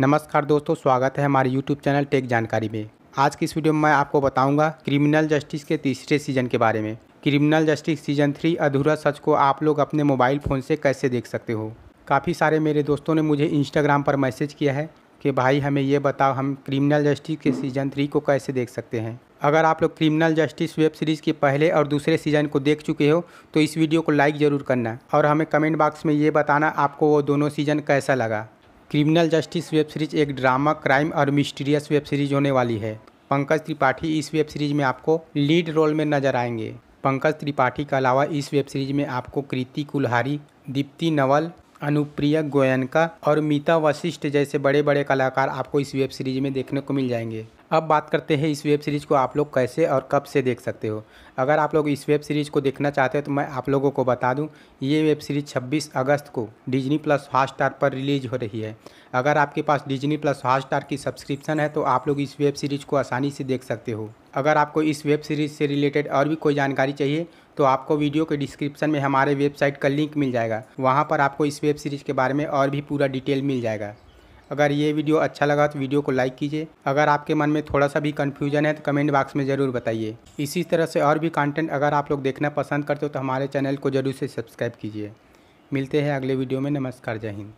नमस्कार दोस्तों स्वागत है हमारे यूट्यूब चैनल टेक जानकारी में आज की इस वीडियो में मैं आपको बताऊंगा क्रिमिनल जस्टिस के तीसरे सीज़न के बारे में क्रिमिनल जस्टिस सीज़न थ्री अधूरा सच को आप लोग अपने मोबाइल फ़ोन से कैसे देख सकते हो काफ़ी सारे मेरे दोस्तों ने मुझे इंस्टाग्राम पर मैसेज किया है कि भाई हमें ये बताओ हम क्रिमिनल जस्टिस के सीज़न थ्री को कैसे देख सकते हैं अगर आप लोग क्रिमिनल जस्टिस वेब सीरीज़ के पहले और दूसरे सीज़न को देख चुके हो तो इस वीडियो को लाइक ज़रूर करना और हमें कमेंट बॉक्स में ये बताना आपको वो दोनों सीज़न कैसा लगा क्रिमिनल जस्टिस वेब सीरीज एक ड्रामा क्राइम और मिस्टीरियस वेब सीरीज होने वाली है पंकज त्रिपाठी इस वेब सीरीज में आपको लीड रोल में नजर आएंगे पंकज त्रिपाठी के अलावा इस वेब सीरीज में आपको कृति कुल्हारी दीप्ति नवल अनुप्रिया गोयनका और मीता वशिष्ठ जैसे बड़े बड़े कलाकार आपको इस वेब सीरीज में देखने को मिल जाएंगे अब बात करते हैं इस वेब सीरीज़ को आप लोग कैसे और कब से देख सकते हो अगर आप लोग इस वेब सीरीज़ को देखना चाहते हो तो मैं आप लोगों को बता दूं ये वेब सीरीज़ 26 अगस्त को डिजनी प्लस हॉटस्टार पर रिलीज हो रही है अगर आपके पास डिजनी प्लस हॉटस्टार की सब्सक्रिप्शन है तो आप लोग इस वेब सीरीज़ को आसानी से देख सकते हो अगर आपको इस वेब सीरीज़ से रिलेटेड और भी कोई जानकारी चाहिए तो आपको वीडियो के डिस्क्रिप्शन में हमारे वेबसाइट का लिंक मिल जाएगा वहाँ पर आपको इस वेब सीरीज़ के बारे में और भी पूरा डिटेल मिल जाएगा अगर ये वीडियो अच्छा लगा तो वीडियो को लाइक कीजिए अगर आपके मन में थोड़ा सा भी कन्फ्यूजन है तो कमेंट बॉक्स में ज़रूर बताइए इसी तरह से और भी कंटेंट अगर आप लोग देखना पसंद करते हो तो हमारे चैनल को ज़रूर से सब्सक्राइब कीजिए मिलते हैं अगले वीडियो में नमस्कार जय हिंद